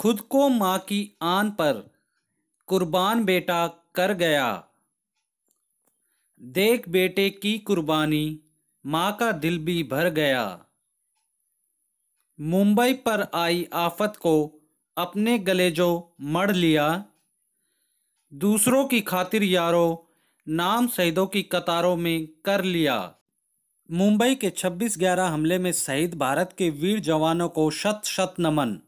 खुद को माँ की आन पर कुर्बान बेटा कर गया देख बेटे की कुर्बानी माँ का दिल भी भर गया मुंबई पर आई आफत को अपने गले जो मर लिया दूसरों की खातिर यारो नाम शहीदों की कतारों में कर लिया मुंबई के 26 ग्यारह हमले में शहीद भारत के वीर जवानों को शत शत नमन